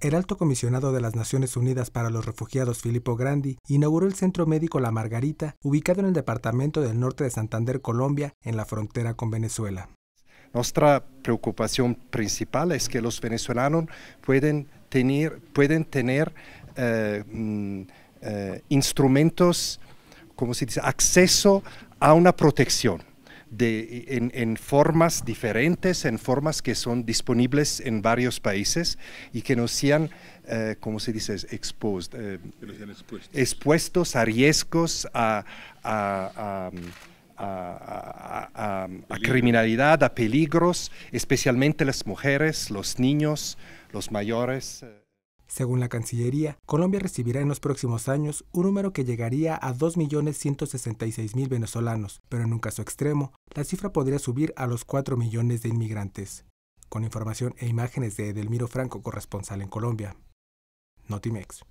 El alto comisionado de las Naciones Unidas para los Refugiados, Filippo Grandi, inauguró el Centro Médico La Margarita, ubicado en el departamento del norte de Santander, Colombia, en la frontera con Venezuela. Nuestra preocupación principal es que los venezolanos pueden tener, pueden tener eh, mm, eh, instrumentos, como se dice, acceso a una protección de, en, en, formas diferentes, en formas que son disponibles en varios países y que no sean, eh, se dice?, eh, expuestos. a riesgos, a, a, a criminalidad, a peligros, especialmente las mujeres, los niños, los mayores. Eh. Según la Cancillería, Colombia recibirá en los próximos años un número que llegaría a 2.166.000 venezolanos, pero en un caso extremo, la cifra podría subir a los 4 millones de inmigrantes. Con información e imágenes de Edelmiro Franco, corresponsal en Colombia. Notimex.